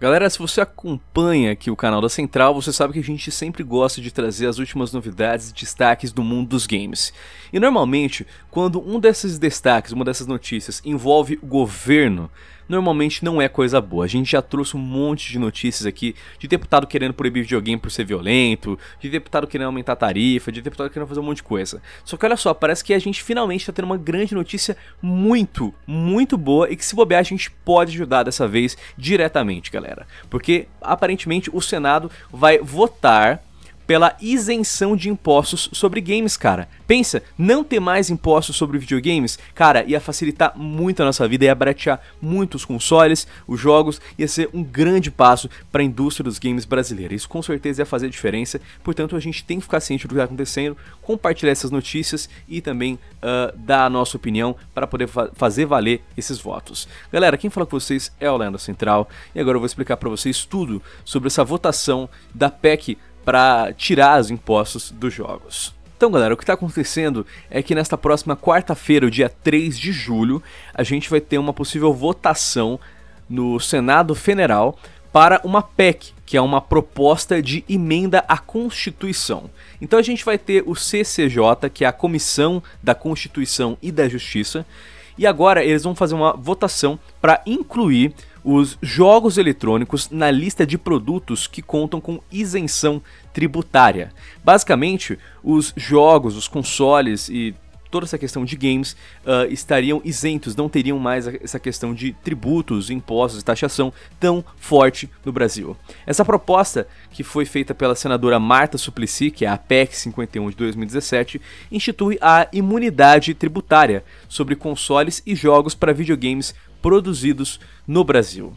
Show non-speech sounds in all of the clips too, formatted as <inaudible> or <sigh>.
Galera, se você acompanha aqui o canal da Central, você sabe que a gente sempre gosta de trazer as últimas novidades e destaques do mundo dos games. E normalmente, quando um desses destaques, uma dessas notícias envolve o governo, normalmente não é coisa boa. A gente já trouxe um monte de notícias aqui de deputado querendo proibir videogame por ser violento, de deputado querendo aumentar a tarifa, de deputado querendo fazer um monte de coisa. Só que olha só, parece que a gente finalmente está tendo uma grande notícia muito, muito boa e que se bobear a gente pode ajudar dessa vez diretamente, galera. Porque aparentemente o Senado vai votar pela isenção de impostos sobre games, cara. Pensa, não ter mais impostos sobre videogames, cara, ia facilitar muito a nossa vida, ia baratear muito os consoles, os jogos, ia ser um grande passo para a indústria dos games brasileira. Isso com certeza ia fazer diferença, portanto a gente tem que ficar ciente do que está acontecendo, compartilhar essas notícias e também uh, dar a nossa opinião para poder fa fazer valer esses votos. Galera, quem fala com vocês é o Leandro Central e agora eu vou explicar para vocês tudo sobre essa votação da PEC para tirar os impostos dos jogos. Então, galera, o que está acontecendo é que nesta próxima quarta-feira, o dia 3 de julho, a gente vai ter uma possível votação no Senado Federal para uma PEC, que é uma proposta de emenda à Constituição. Então a gente vai ter o CCJ, que é a Comissão da Constituição e da Justiça, e agora eles vão fazer uma votação para incluir os jogos eletrônicos na lista de produtos que contam com isenção tributária. Basicamente, os jogos, os consoles e toda essa questão de games uh, estariam isentos, não teriam mais essa questão de tributos, impostos e taxação tão forte no Brasil. Essa proposta, que foi feita pela senadora Marta Suplicy, que é a PEC 51 de 2017, institui a imunidade tributária sobre consoles e jogos para videogames produzidos no Brasil.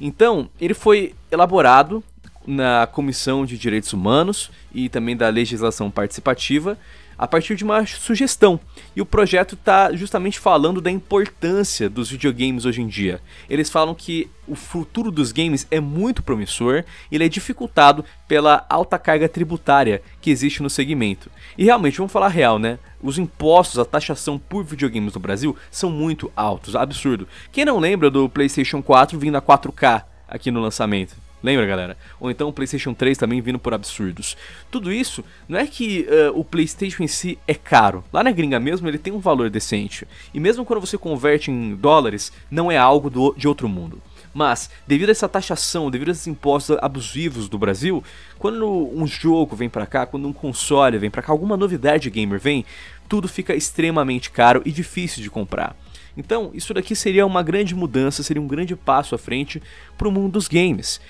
Então, ele foi elaborado na Comissão de Direitos Humanos e também da Legislação Participativa a partir de uma sugestão. E o projeto está justamente falando da importância dos videogames hoje em dia. Eles falam que o futuro dos games é muito promissor e ele é dificultado pela alta carga tributária que existe no segmento. E realmente, vamos falar real, né? Os impostos, a taxação por videogames no Brasil são muito altos, absurdo. Quem não lembra do PlayStation 4 vindo a 4K aqui no lançamento? Lembra, galera? Ou então o PlayStation 3 também vindo por absurdos. Tudo isso não é que uh, o PlayStation em si é caro. Lá na gringa mesmo ele tem um valor decente. E mesmo quando você converte em dólares, não é algo do, de outro mundo. Mas, devido a essa taxação, devido a esses impostos abusivos do Brasil, quando um jogo vem para cá, quando um console vem para cá, alguma novidade gamer vem, tudo fica extremamente caro e difícil de comprar. Então, isso daqui seria uma grande mudança, seria um grande passo à frente para o mundo dos games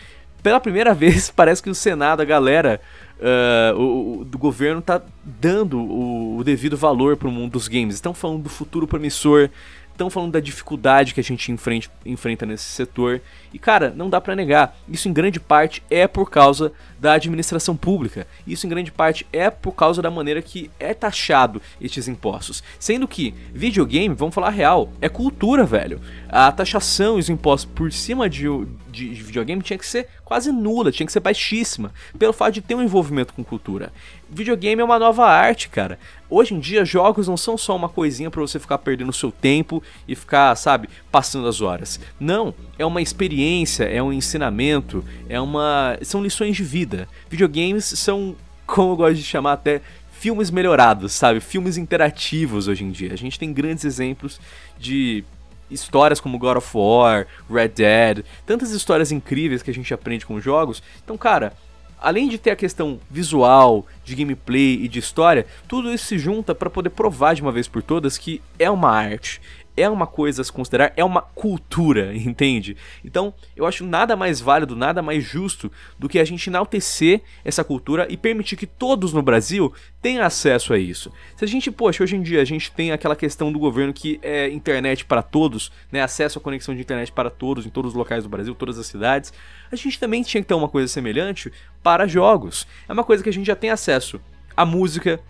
pela primeira <laughs> vez, parece que o Senado, a galera uh, o, o, do governo, tá dando o, o devido valor pro mundo dos games. Estão falando do futuro promissor estão falando da dificuldade que a gente enfrente, enfrenta nesse setor. E cara, não dá para negar, isso em grande parte é por causa da administração pública. Isso em grande parte é por causa da maneira que é taxado estes impostos. Sendo que videogame, vamos falar real, é cultura, velho. A taxação e os impostos por cima de, de, de videogame tinha que ser quase nula, tinha que ser baixíssima, pelo fato de ter um envolvimento com cultura videogame é uma nova arte, cara. Hoje em dia, jogos não são só uma coisinha para você ficar perdendo seu tempo e ficar, sabe, passando as horas. Não, é uma experiência, é um ensinamento, é uma. são lições de vida. Videogames são, <laughs> como eu gosto de chamar até, filmes melhorados, sabe? Filmes interativos hoje em dia. A gente tem grandes exemplos de histórias como God of War, Red Dead, tantas histórias incríveis que a gente aprende com jogos. Então, cara, além de ter a questão visual, de gameplay e de história, tudo isso se junta para poder provar de uma vez por todas que é uma arte, é uma coisa a se considerar, é uma cultura, <laughs> entende? Então, eu acho nada mais válido, nada mais justo do que a gente enaltecer essa cultura e permitir que todos no Brasil tenham acesso a isso. Se a gente, poxa, hoje em dia a gente tem aquela questão do governo que é internet para todos, né, acesso à conexão de internet para todos em todos os locais do Brasil, todas as cidades, a gente também tinha que ter uma coisa semelhante para jogos. É uma coisa que a gente já tem acesso à música,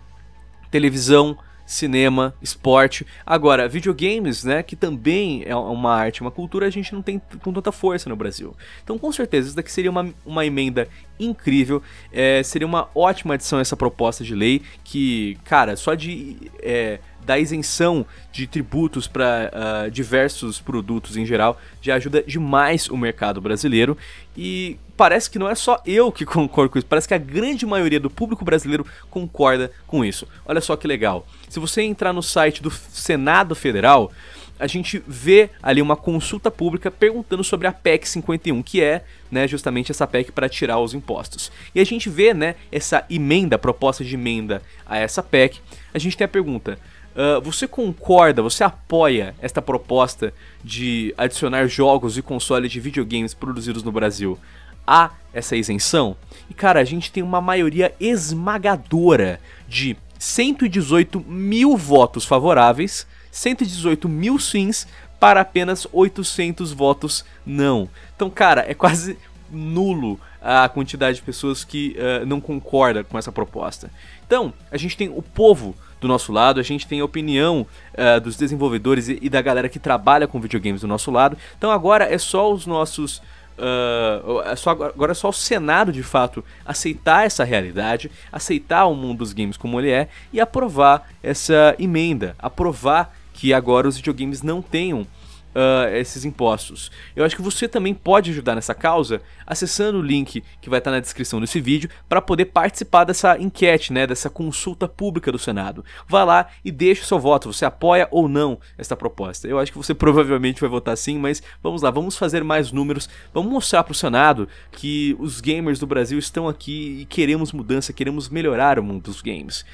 televisão, cinema, esporte. Agora, videogames, né, que também é uma arte, uma cultura, a gente não tem com tanta força no Brasil. Então, com certeza, isso daqui seria uma, uma emenda incrível, é, seria uma ótima adição a essa proposta de lei, que, cara, só de é, da isenção de tributos para uh, ah, diversos produtos em geral já ajuda demais o mercado brasileiro. E parece que não é só eu que <laughs> concordo com isso, parece que a grande maioria do público brasileiro concorda com isso. Olha só que legal. Se você entrar no site do Senado Federal, a gente vê ali uma consulta pública perguntando sobre a PEC 51, que é né, justamente essa PEC para tirar os impostos. E a gente vê né, essa emenda, proposta de emenda a essa PEC. A gente tem a pergunta: ah, você concorda, você apoia esta proposta de adicionar jogos e consoles de videogames produzidos no Brasil a essa isenção? E cara, a gente tem uma maioria esmagadora de 118 mil votos favoráveis, 118 mil sims para apenas 800 votos não. Então, cara, é quase nulo a quantidade de pessoas que uh, não concorda com essa proposta. Então, a gente tem o povo do nosso lado, a gente tem a opinião uh, dos desenvolvedores e, e, da galera que trabalha com videogames do nosso lado. Então agora é só os nossos. Uh, é só, agora é só o Senado de fato aceitar essa realidade, aceitar o mundo dos games como ele é e aprovar essa emenda, aprovar que agora os videogames não tenham uh, esses impostos. Eu acho que você também pode ajudar nessa causa acessando o link que vai estar na descrição desse vídeo para poder participar dessa enquete, né, dessa consulta pública do Senado. Vá lá e deixe o seu voto, você apoia ou não esta proposta. Eu acho que você <laughs> provavelmente vai votar sim, mas vamos lá, vamos fazer mais números, vamos mostrar para o Senado que os gamers do Brasil estão aqui e queremos mudança, queremos melhorar o mundo dos games.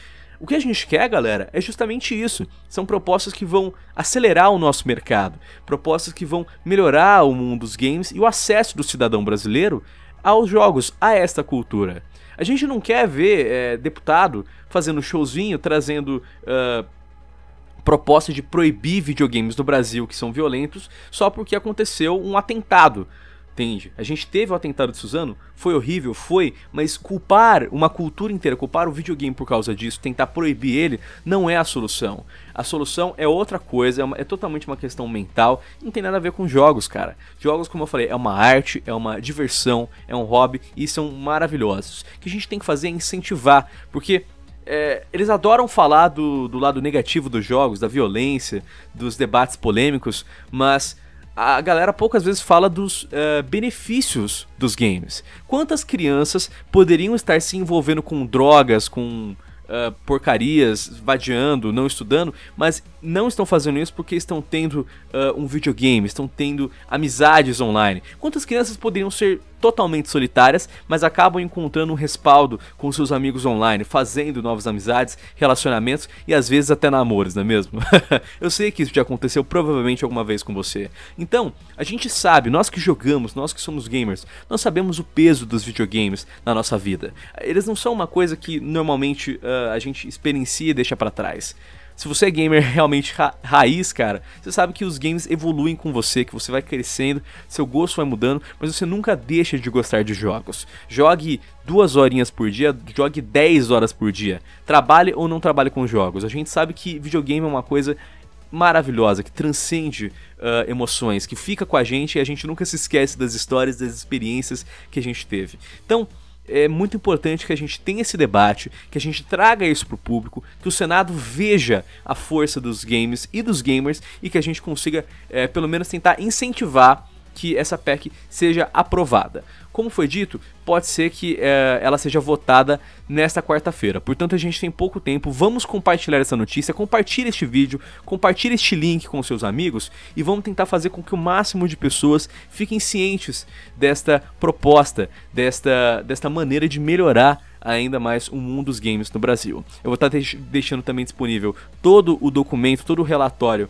O que a gente quer, galera, é justamente isso. São propostas que vão acelerar o nosso mercado, propostas que vão melhorar o mundo dos games e o acesso do cidadão brasileiro aos jogos, a esta cultura. A gente não quer ver é, deputado fazendo showzinho, trazendo. Uh, proposta de proibir videogames no Brasil que são violentos só porque aconteceu um atentado. Entende? A gente teve o atentado de Suzano, foi horrível, foi, mas culpar uma cultura inteira, culpar o videogame por causa disso, tentar proibir ele, não é a solução. A solução é outra coisa, é, uma, é totalmente uma questão mental, não tem nada a ver com jogos, cara. Jogos, como eu falei, é uma arte, é uma diversão, é um hobby e são maravilhosos. O que a gente tem que fazer é incentivar, porque é, eles adoram falar do, do lado negativo dos jogos, da violência, dos debates polêmicos, mas a galera poucas vezes fala dos uh, benefícios dos games. Quantas crianças poderiam estar se envolvendo com drogas, com uh, porcarias, vadiando, não estudando, mas não estão fazendo isso porque estão tendo uh, um videogame, estão tendo amizades online? Quantas crianças poderiam ser totalmente solitárias, mas acabam encontrando um respaldo com seus amigos online, fazendo novas amizades, relacionamentos e às vezes até namoros, não é mesmo? <laughs> Eu sei que isso já aconteceu provavelmente alguma vez com você. Então, a gente sabe, nós que jogamos, nós que somos gamers, nós sabemos o peso dos videogames na nossa vida. Eles não são uma coisa que normalmente uh, a gente experiencia e deixa para trás. Se você é gamer <laughs> realmente ra raiz, cara, você sabe que os games evoluem com você, que você vai crescendo, seu gosto vai mudando, mas você nunca deixa de gostar de jogos. Jogue duas horinhas por dia, jogue 10 horas por dia. Trabalhe ou não trabalhe com jogos. A gente sabe que videogame é uma coisa maravilhosa, que transcende uh, emoções, que fica com a gente e a gente nunca se esquece das histórias, das experiências que a gente teve. Então, é muito importante que a gente tenha esse debate, que a gente traga isso para o público, que o Senado veja a força dos games e dos gamers e que a gente consiga, é, pelo menos, tentar incentivar que essa PEC seja aprovada. Como foi dito, pode ser que é, ela seja votada nesta quarta-feira. Portanto, a gente tem pouco tempo. Vamos compartilhar essa notícia, compartilhe este vídeo, compartilhe este link com seus amigos e vamos tentar fazer com que o máximo de pessoas fiquem cientes desta proposta, desta, desta maneira de melhorar ainda mais o mundo dos games no Brasil. Eu vou estar deixando também disponível todo o documento, todo o relatório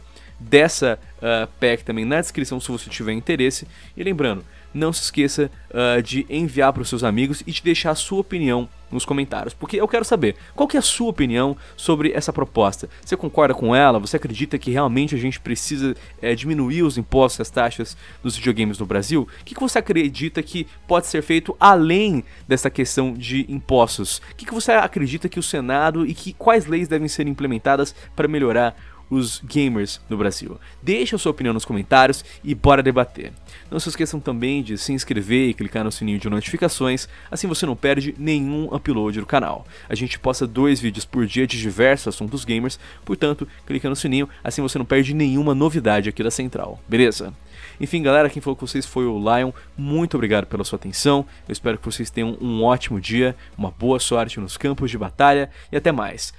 dessa uh, pack também na descrição se você tiver interesse. E lembrando, não se esqueça uh, de enviar para os seus amigos e de deixar a sua opinião nos comentários, porque eu quero saber qual que é a sua opinião sobre essa proposta. Você concorda com ela? Você acredita que realmente a gente precisa é, diminuir os impostos, as taxas dos videogames no Brasil? O que, que você acredita que pode ser feito além dessa questão de impostos? O que, que você acredita que o Senado e que quais leis devem ser implementadas para melhorar os gamers no Brasil. Deixe a sua opinião nos comentários e bora debater. Não se esqueçam também de se inscrever e clicar no sininho de notificações, assim você não perde nenhum upload do canal. A gente posta dois vídeos por dia de diversos assuntos gamers, portanto, clica no sininho, assim você não perde nenhuma novidade aqui da Central, beleza? Enfim, galera, quem falou com vocês foi o Lion. Muito obrigado pela sua atenção. Eu espero que vocês tenham um ótimo dia, uma boa sorte nos campos de batalha e até mais.